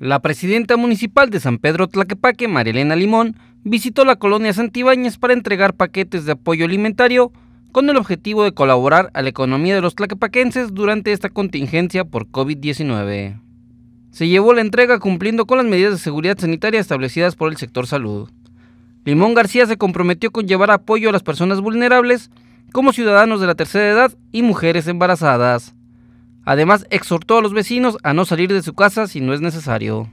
La presidenta municipal de San Pedro Tlaquepaque, Marilena Limón, visitó la colonia Santibáñez para entregar paquetes de apoyo alimentario con el objetivo de colaborar a la economía de los tlaquepaquenses durante esta contingencia por COVID-19. Se llevó la entrega cumpliendo con las medidas de seguridad sanitaria establecidas por el sector salud. Limón García se comprometió con llevar apoyo a las personas vulnerables como ciudadanos de la tercera edad y mujeres embarazadas. Además, exhortó a los vecinos a no salir de su casa si no es necesario.